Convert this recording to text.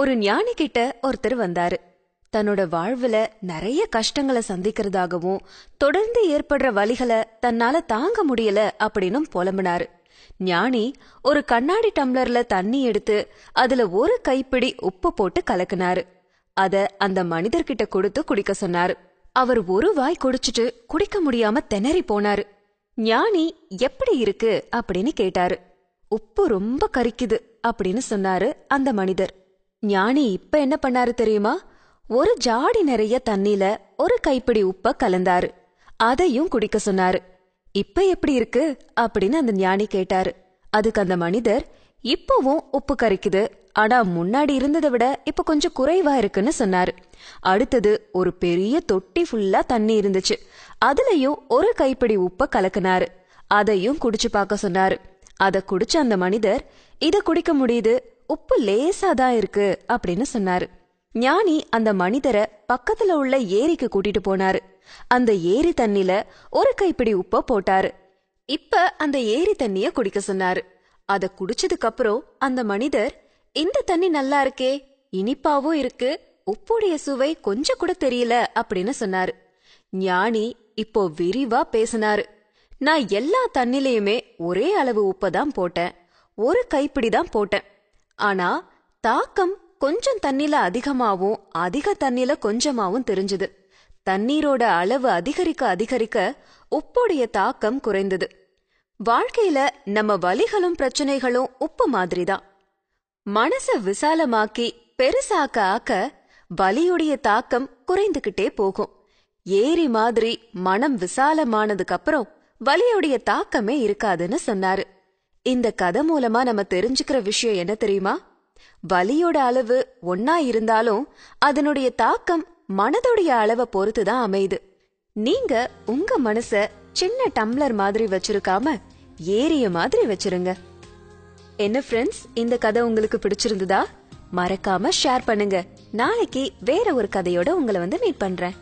ஒரு ஞானி கிட்ட ஒருத்தர் வந்தாரு தன்னோட வாழ்வுல நிறைய கஷ்டங்களை சந்திக்கிறதாகவும் தொடர்ந்து ஏற்படுற வழிகளை தன்னால தாங்க முடியல அப்படின்னும் புலம்பினாரு ஞானி ஒரு கண்ணாடி டம்ளர்ல தண்ணி எடுத்து அதுல ஒரு கைப்பிடி உப்பு போட்டு கலக்குனாரு அத அந்த மனிதர்கிட்ட கொடுத்து குடிக்க சொன்னாரு அவர் ஒரு வாய் குடிச்சிட்டு குடிக்க முடியாம திணறி போனாரு ஞானி எப்படி இருக்கு அப்படின்னு கேட்டாரு உப்பு ரொம்ப கரிக்குது அப்படின்னு சொன்னாரு அந்த மனிதர் ஞானி இப்ப என்ன பண்ணாரு தெரியுமா ஒரு ஜாடி நிறைய தண்ணில ஒரு கைப்பிடி உப்ப கலந்தாரு அதையும் குடிக்க சொன்னாரு இப்ப எப்படி இருக்கு அப்படின்னு அந்த ஞானி கேட்டாரு அதுக்கு அந்த மனிதர் இப்பவும் உப்பு கரைக்குது ஆனா முன்னாடி இருந்ததை விட இப்ப கொஞ்சம் குறைவா இருக்குன்னு சொன்னாரு அடுத்தது ஒரு பெரிய தொட்டி ஃபுல்லா தண்ணி இருந்துச்சு அதுலயும் ஒரு கைப்பிடி உப்ப கலக்குனாரு அதையும் குடிச்சு பார்க்க சொன்னாரு அத குடிச்ச அந்த மனிதர் இத குடிக்க முடியுது உப்பு லேசா தான் இருக்கு அப்படின்னு சொன்னாரு ஞானி அந்த மனிதரை பக்கத்துல உள்ள ஏரிக்கு கூட்டிட்டு போனாரு அந்த ஏரி தண்ணில ஒரு கைப்பிடி உப்ப போட்டாரு இப்ப அந்த ஏரி தண்ணிய குடிக்க சொன்னாரு அத குடிச்சதுக்கு அப்புறம் அந்த மனிதர் இந்த தண்ணி நல்லா இருக்கே இனிப்பாவும் இருக்கு உப்புடைய சுவை கொஞ்சம் கூட தெரியல அப்படின்னு சொன்னாரு ஞானி இப்போ விரிவா பேசினாரு நான் எல்லா தண்ணிலயுமே ஒரே அளவு உப்பதான் தான் போட்டேன் ஒரு கைப்பிடி தான் போட்டேன் ஆனா தாக்கம் கொஞ்சம் தண்ணில அதிகமாவும் அதிக தண்ணில கொஞ்சமாவும் தெரிஞ்சது தண்ணீரோட அளவு அதிகரிக்க அதிகரிக்க உப்புடைய தாக்கம் குறைந்தது வாழ்க்கையில நம்ம வலிகளும் பிரச்சனைகளும் உப்பு மாதிரிதான் மனச விசாலமாக்கி பெருசாக்க ஆக்க வலியுடைய தாக்கம் குறைந்துகிட்டே போகும் ஏரி மாதிரி மனம் விசாலமானதுக்கு அப்புறம் வலியுடைய தாக்கமே இருக்காதுன்னு சொன்னாரு இந்த கதை மூலமா நம்ம தெரிஞ்சுக்கிற விஷயம் என்ன தெரியுமா வலியோட அளவு ஒன்னா இருந்தாலும் அதனுடைய தாக்கம் மனதுடைய அளவை பொறுத்து தான் அமையுது நீங்க உங்க மனச சின்ன டம்ளர் மாதிரி வச்சிருக்காம ஏரிய மாதிரி வச்சிருங்க என்ன ஃப்ரெண்ட்ஸ் இந்த கதை உங்களுக்கு பிடிச்சிருந்ததா மறக்காம ஷேர் பண்ணுங்க நாளைக்கு வேற ஒரு கதையோட உங்களை வந்து மீட் பண்றேன்